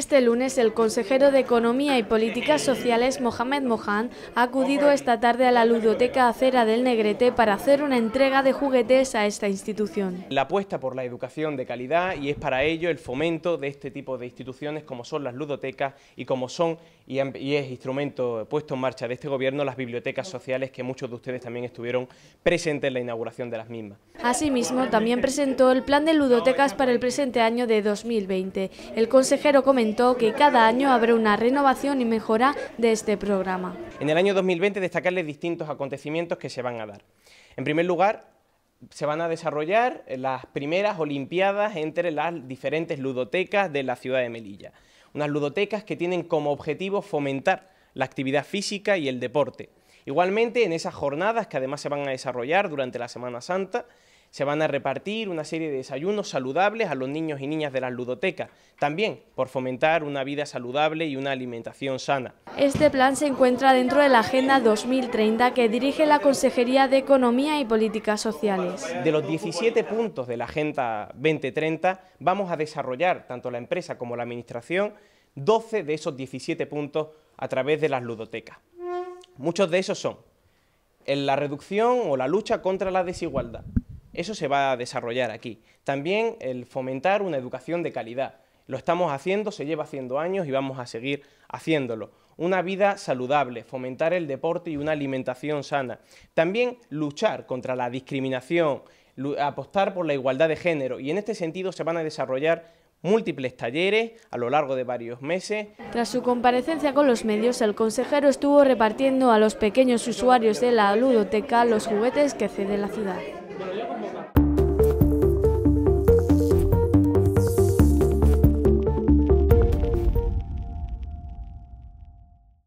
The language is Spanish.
Este lunes, el consejero de Economía y Políticas Sociales, Mohamed Mohan, ha acudido esta tarde a la ludoteca acera del Negrete para hacer una entrega de juguetes a esta institución. La apuesta por la educación de calidad y es para ello el fomento de este tipo de instituciones como son las ludotecas y como son, y es instrumento puesto en marcha de este gobierno, las bibliotecas sociales que muchos de ustedes también estuvieron presentes en la inauguración de las mismas. Asimismo, también presentó el plan de ludotecas para el presente año de 2020. El consejero comentó que cada año habrá una renovación y mejora de este programa. En el año 2020 destacarles distintos acontecimientos que se van a dar. En primer lugar, se van a desarrollar las primeras Olimpiadas entre las diferentes ludotecas de la ciudad de Melilla. Unas ludotecas que tienen como objetivo fomentar la actividad física y el deporte. Igualmente, en esas jornadas que además se van a desarrollar durante la Semana Santa, se van a repartir una serie de desayunos saludables a los niños y niñas de las ludotecas, también por fomentar una vida saludable y una alimentación sana. Este plan se encuentra dentro de la Agenda 2030 que dirige la Consejería de Economía y Políticas Sociales. De los 17 puntos de la Agenda 2030 vamos a desarrollar, tanto la empresa como la Administración, 12 de esos 17 puntos a través de las ludotecas. Muchos de esos son en la reducción o la lucha contra la desigualdad, eso se va a desarrollar aquí. También el fomentar una educación de calidad. Lo estamos haciendo, se lleva haciendo años y vamos a seguir haciéndolo. Una vida saludable, fomentar el deporte y una alimentación sana. También luchar contra la discriminación, apostar por la igualdad de género y en este sentido se van a desarrollar múltiples talleres a lo largo de varios meses. Tras su comparecencia con los medios, el consejero estuvo repartiendo a los pequeños usuarios de la ludoteca los juguetes que cede la ciudad.